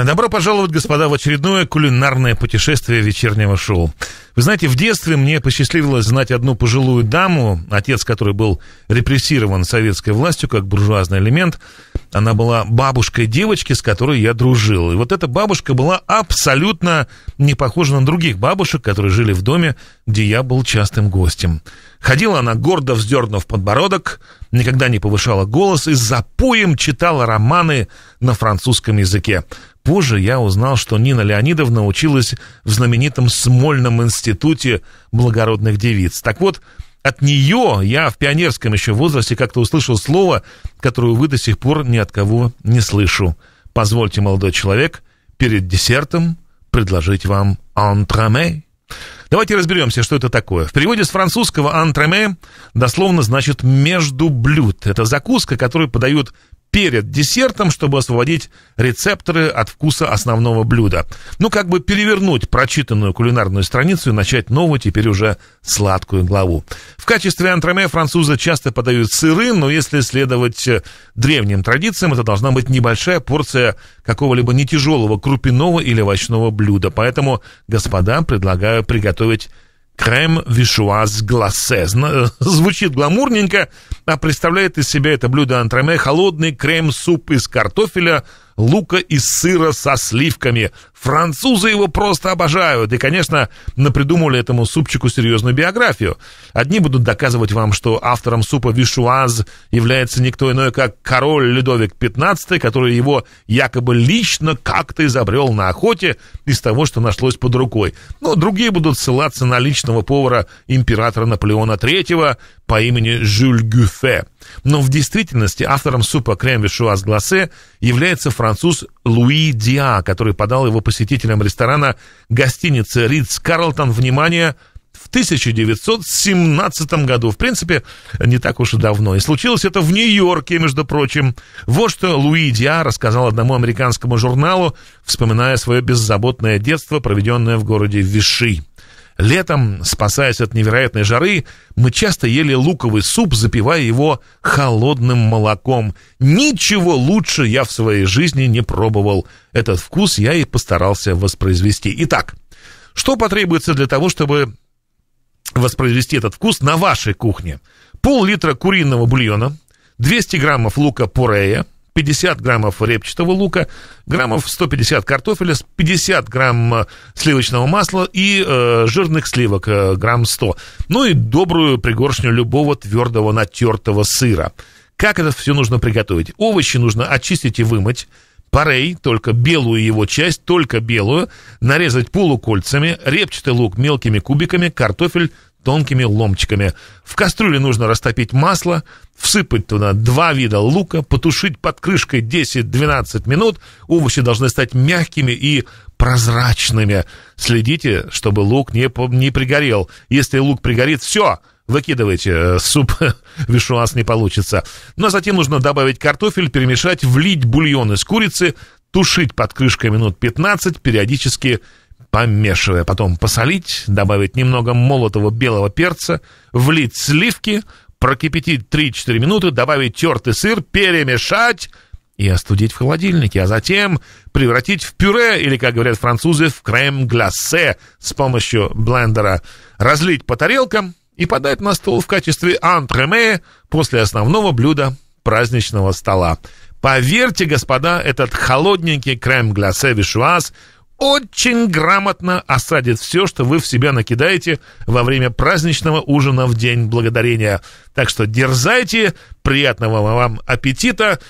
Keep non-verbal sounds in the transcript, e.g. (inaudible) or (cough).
Э, добро пожаловать, господа, в очередное кулинарное путешествие вечернего шоу. Вы знаете, в детстве мне посчастливилось знать одну пожилую даму, отец которой был репрессирован советской властью как буржуазный элемент. Она была бабушкой девочки, с которой я дружил. И вот эта бабушка была абсолютно не похожа на других бабушек, которые жили в доме, где я был частым гостем. Ходила она, гордо вздернув подбородок, никогда не повышала голос и запоем читала романы на французском языке. Позже я узнал, что Нина Леонидовна училась в знаменитом Смольном институте благородных девиц. Так вот, от нее я в пионерском еще возрасте как-то услышал слово, которое, вы до сих пор ни от кого не слышу. Позвольте, молодой человек, перед десертом предложить вам антраме. Давайте разберемся, что это такое. В переводе с французского «антреме» дословно значит «между блюд». Это закуска, которую подают перед десертом, чтобы освободить рецепторы от вкуса основного блюда. Ну, как бы перевернуть прочитанную кулинарную страницу и начать новую, теперь уже сладкую главу. В качестве антроме французы часто подают сыры, но если следовать э, древним традициям, это должна быть небольшая порция какого-либо нетяжелого крупяного или овощного блюда. Поэтому, господа, предлагаю приготовить крем вишуаз глассе. Звучит гламурненько, а представляет из себя это блюдо антреме холодный крем-суп из картофеля – лука и сыра со сливками. Французы его просто обожают. И, конечно, напридумывали этому супчику серьезную биографию. Одни будут доказывать вам, что автором супа Вишуаз является никто иной, как король Людовик XV, который его якобы лично как-то изобрел на охоте из того, что нашлось под рукой. Но другие будут ссылаться на личного повара императора Наполеона III, по имени Жюль Гюфе. Но в действительности автором супа крем вишуаз глассе является француз Луи Диа, который подал его посетителям ресторана гостиницы Ридс Карлтон, внимание, в 1917 году. В принципе, не так уж и давно. И случилось это в Нью-Йорке, между прочим. Вот что Луи Диа рассказал одному американскому журналу, вспоминая свое беззаботное детство, проведенное в городе Виши. Летом, спасаясь от невероятной жары, мы часто ели луковый суп, запивая его холодным молоком. Ничего лучше я в своей жизни не пробовал. Этот вкус я и постарался воспроизвести. Итак, что потребуется для того, чтобы воспроизвести этот вкус на вашей кухне? Пол-литра куриного бульона, 200 граммов лука пурея – 50 граммов репчатого лука, граммов 150 картофеля, 50 грамм э, сливочного масла и э, жирных сливок э, грамм 100. Ну и добрую пригоршню любого твердого натертого сыра. Как это все нужно приготовить? Овощи нужно очистить и вымыть. Парей, только белую его часть, только белую, нарезать полукольцами, репчатый лук мелкими кубиками, картофель тонкими ломчиками. В кастрюле нужно растопить масло, всыпать туда два вида лука, потушить под крышкой 10-12 минут. Овощи должны стать мягкими и прозрачными. Следите, чтобы лук не, не пригорел. Если лук пригорит, все, выкидывайте, э, суп (laughs) вишуас не получится. Но ну, а затем нужно добавить картофель, перемешать, влить бульон из курицы, тушить под крышкой минут 15, периодически помешивая. Потом посолить, добавить немного молотого белого перца, влить сливки, прокипятить 3-4 минуты, добавить тертый сыр, перемешать и остудить в холодильнике, а затем превратить в пюре, или, как говорят французы, в крем-гласе с помощью блендера, разлить по тарелкам и подать на стол в качестве антреме после основного блюда праздничного стола. Поверьте, господа, этот холодненький крем-гласе вишуаз – очень грамотно осадит все, что вы в себя накидаете во время праздничного ужина в День Благодарения. Так что дерзайте, приятного вам аппетита,